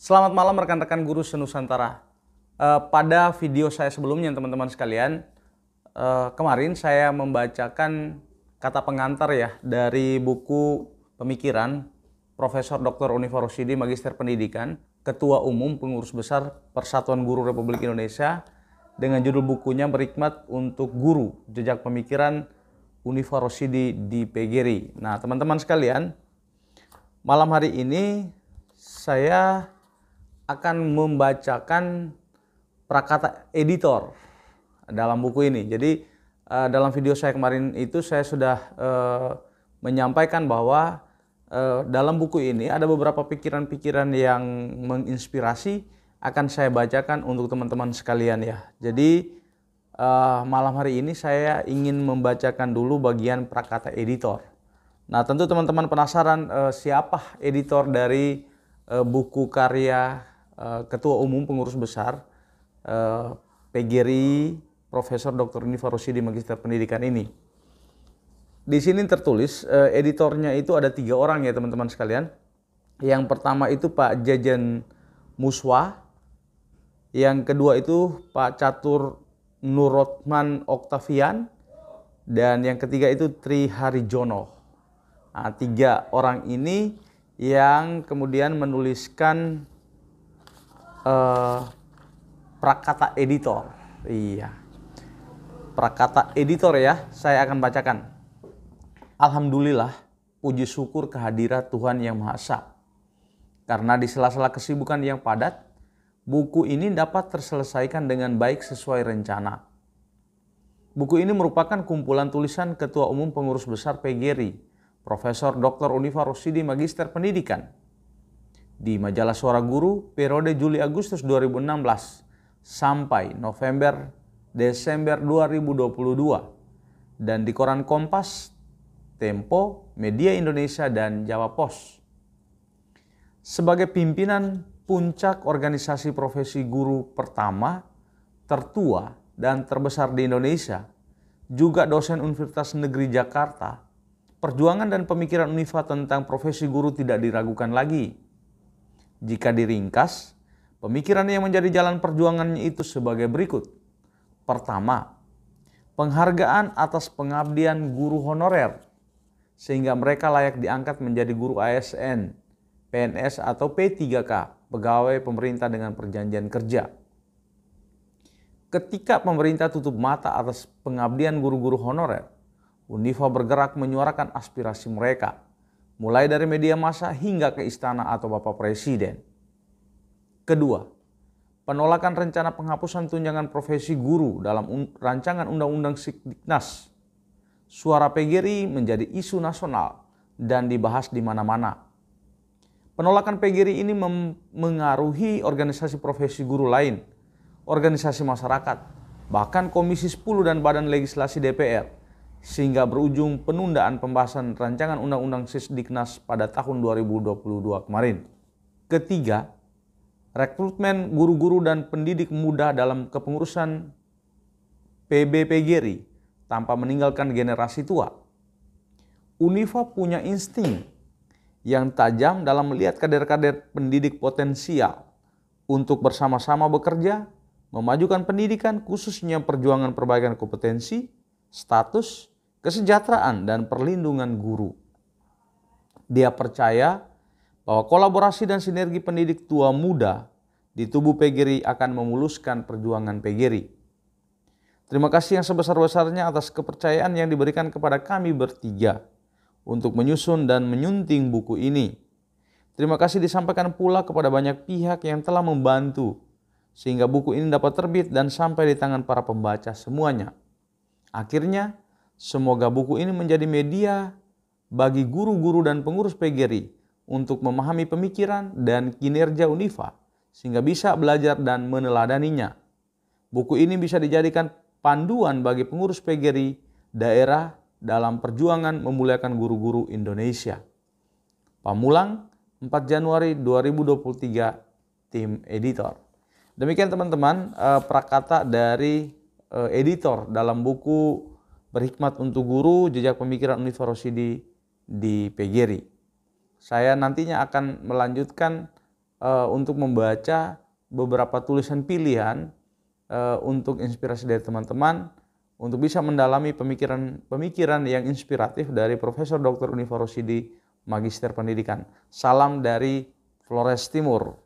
Selamat malam rekan-rekan guru senusantara. Uh, pada video saya sebelumnya teman-teman sekalian, uh, kemarin saya membacakan kata pengantar ya dari buku Pemikiran Profesor Dr. Unifa Rosidi Magister Pendidikan, Ketua Umum Pengurus Besar Persatuan Guru Republik Indonesia dengan judul bukunya Berikmat untuk Guru, Jejak Pemikiran Unifa Rosidi di PGRI. Nah, teman-teman sekalian, malam hari ini saya akan membacakan prakata editor dalam buku ini. Jadi eh, dalam video saya kemarin itu saya sudah eh, menyampaikan bahwa eh, dalam buku ini ada beberapa pikiran-pikiran yang menginspirasi akan saya bacakan untuk teman-teman sekalian ya. Jadi malam hari ini saya ingin membacakan dulu bagian prakata editor. Nah tentu teman-teman penasaran siapa editor dari buku karya Eh, Ketua Umum Pengurus Besar uh, eh, PGRI Profesor Dr. Nifa Rosidi Magister Pendidikan ini. Di sini tertulis uh, editornya itu ada tiga orang ya teman-teman sekalian. Yang pertama itu Pak Jajan Muswa, yang kedua itu Pak Catur Nurotman Oktavian, dan yang ketiga itu Tri Harijono. Nah, tiga orang ini yang kemudian menuliskan uh, Prakata Editor. Iya. Prakata Editor ya, saya akan bacakan. Alhamdulillah, puji syukur kehadiran Tuhan Yang Maha Esa. Karena di sela-sela kesibukan yang padat, buku ini dapat terselesaikan dengan baik sesuai rencana. Buku ini merupakan kumpulan tulisan Ketua Umum Pengurus Besar PGRI, Profesor Dr. Unifa Rosidi Magister Pendidikan, di majalah Suara Guru periode Juli Agustus 2016 sampai November Desember 2022 dan di koran Kompas, Tempo, Media Indonesia dan Jawa Pos. Sebagai pimpinan puncak organisasi profesi guru pertama, tertua dan terbesar di Indonesia, juga dosen Universitas Negeri Jakarta, perjuangan dan pemikiran Unifa tentang profesi guru tidak diragukan lagi jika diringkas, pemikiran yang menjadi jalan perjuangannya itu sebagai berikut. Pertama, penghargaan atas pengabdian guru honorer sehingga mereka layak diangkat menjadi guru ASN, PNS atau P3K, pegawai pemerintah dengan perjanjian kerja. Ketika pemerintah tutup mata atas pengabdian guru-guru honorer, Unifa bergerak menyuarakan aspirasi mereka mulai dari media massa hingga ke istana atau Bapak Presiden. Kedua, penolakan rencana penghapusan tunjangan profesi guru dalam un rancangan Undang-Undang Sikdiknas. Suara PGRI menjadi isu nasional dan dibahas di mana-mana. Penolakan PGRI ini mengaruhi organisasi profesi guru lain, organisasi masyarakat, bahkan Komisi 10 dan Badan Legislasi DPR sehingga berujung penundaan pembahasan rancangan undang-undang Sisdiknas pada tahun 2022 kemarin. Ketiga, rekrutmen guru-guru dan pendidik muda dalam kepengurusan PBPGRI tanpa meninggalkan generasi tua. Unifa punya insting yang tajam dalam melihat kader-kader pendidik potensial untuk bersama-sama bekerja, memajukan pendidikan khususnya perjuangan perbaikan kompetensi, status, kesejahteraan dan perlindungan guru. Dia percaya bahwa kolaborasi dan sinergi pendidik tua muda di tubuh PGRI akan memuluskan perjuangan PGRI. Terima kasih yang sebesar-besarnya atas kepercayaan yang diberikan kepada kami bertiga untuk menyusun dan menyunting buku ini. Terima kasih disampaikan pula kepada banyak pihak yang telah membantu sehingga buku ini dapat terbit dan sampai di tangan para pembaca semuanya. Akhirnya, Semoga buku ini menjadi media bagi guru-guru dan pengurus PGRI untuk memahami pemikiran dan kinerja Unifa sehingga bisa belajar dan meneladaninya. Buku ini bisa dijadikan panduan bagi pengurus PGRI daerah dalam perjuangan memuliakan guru-guru Indonesia. Pamulang 4 Januari 2023 tim editor. Demikian teman-teman eh, prakata dari eh, editor dalam buku berhikmat untuk guru jejak pemikiran Unif Rosidi di PGRI. Saya nantinya akan melanjutkan e, untuk membaca beberapa tulisan pilihan e, untuk inspirasi dari teman-teman untuk bisa mendalami pemikiran-pemikiran yang inspiratif dari Profesor Dr. Unif Rosidi Magister Pendidikan. Salam dari Flores Timur.